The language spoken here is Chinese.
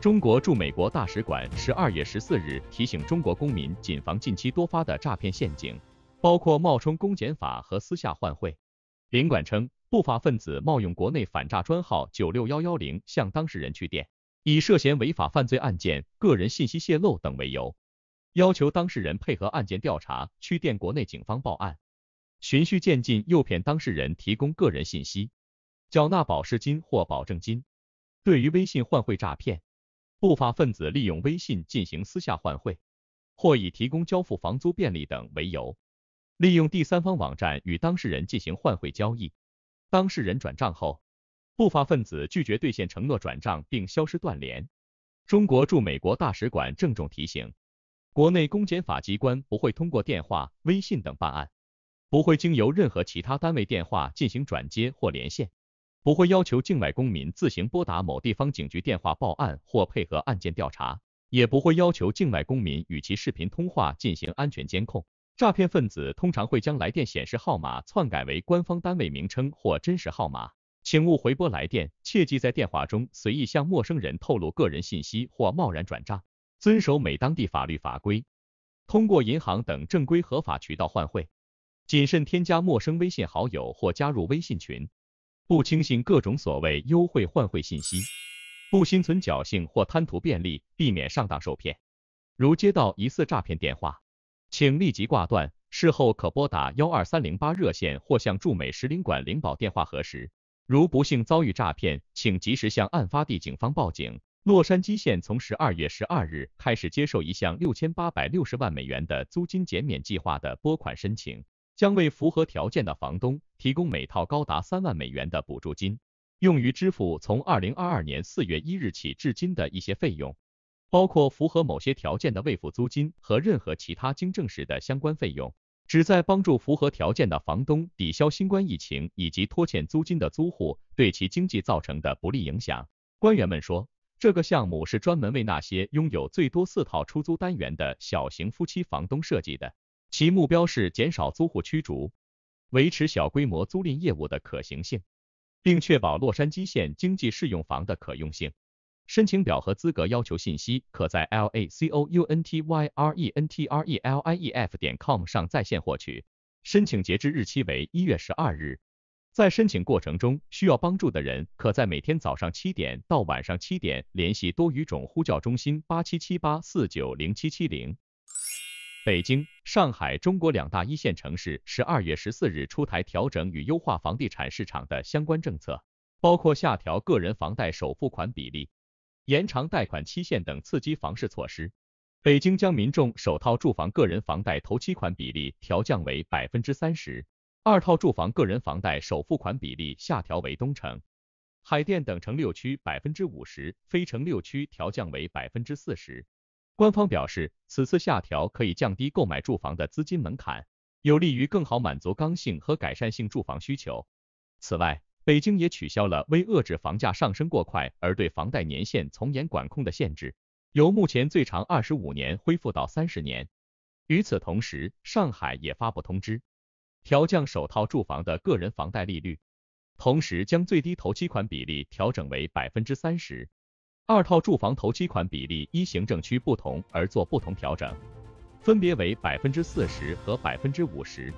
中国驻美国大使馆十二月十四日提醒中国公民谨防近期多发的诈骗陷阱，包括冒充公检法和私下换汇。领馆称，不法分子冒用国内反诈专号九六幺幺零向当事人去电，以涉嫌违法犯罪案件、个人信息泄露等为由，要求当事人配合案件调查，去电国内警方报案，循序渐进诱骗当事人提供个人信息、缴纳保释金或保证金。对于微信换汇诈骗，不法分子利用微信进行私下换汇，或以提供交付房租便利等为由，利用第三方网站与当事人进行换汇交易。当事人转账后，不法分子拒绝兑现承诺转账并消失断联。中国驻美国大使馆郑重提醒：国内公检法机关不会通过电话、微信等办案，不会经由任何其他单位电话进行转接或连线。不会要求境外公民自行拨打某地方警局电话报案或配合案件调查，也不会要求境外公民与其视频通话进行安全监控。诈骗分子通常会将来电显示号码篡改为官方单位名称或真实号码，请勿回拨来电，切忌在电话中随意向陌生人透露个人信息或贸然转账，遵守每当地法律法规，通过银行等正规合法渠道换汇，谨慎添加陌生微信好友或加入微信群。不轻信各种所谓优惠换汇信息，不心存侥幸或贪图便利，避免上当受骗。如接到疑似诈骗电话，请立即挂断，事后可拨打幺二三零八热线或向驻美使领馆领保电话核实。如不幸遭遇诈骗，请及时向案发地警方报警。洛杉矶县从十二月十二日开始接受一项六千八百六十万美元的租金减免计划的拨款申请，将为符合条件的房东。提供每套高达三万美元的补助金，用于支付从二零二二年四月一日起至今的一些费用，包括符合某些条件的未付租金和任何其他经证实的相关费用，旨在帮助符合条件的房东抵消新冠疫情以及拖欠租金的租户对其经济造成的不利影响。官员们说，这个项目是专门为那些拥有最多四套出租单元的小型夫妻房东设计的，其目标是减少租户驱逐。维持小规模租赁业务的可行性，并确保洛杉矶县经济适用房的可用性。申请表和资格要求信息可在 L A C O U N T Y R E N T R E L I E F 点 com 上在线获取。申请截止日期为一月十二日。在申请过程中需要帮助的人，可在每天早上七点到晚上七点联系多语种呼叫中心八七七八四九零七七零。北京、上海，中国两大一线城市，十二月十四日出台调整与优化房地产市场的相关政策，包括下调个人房贷首付款比例、延长贷款期限等刺激房市措施。北京将民众首套住房个人房贷头期款比例调降为百分之三十二套住房个人房贷首付款比例下调为东城、海淀等城六区百分之五十，非城六区调降为百分之四十。官方表示，此次下调可以降低购买住房的资金门槛，有利于更好满足刚性和改善性住房需求。此外，北京也取消了为遏制房价上升过快而对房贷年限从严管控的限制，由目前最长二十五年恢复到三十年。与此同时，上海也发布通知，调降首套住房的个人房贷利率，同时将最低头期款比例调整为百分之三十。二套住房投款比例依行政区不同而做不同调整，分别为百分之四十和百分之五十。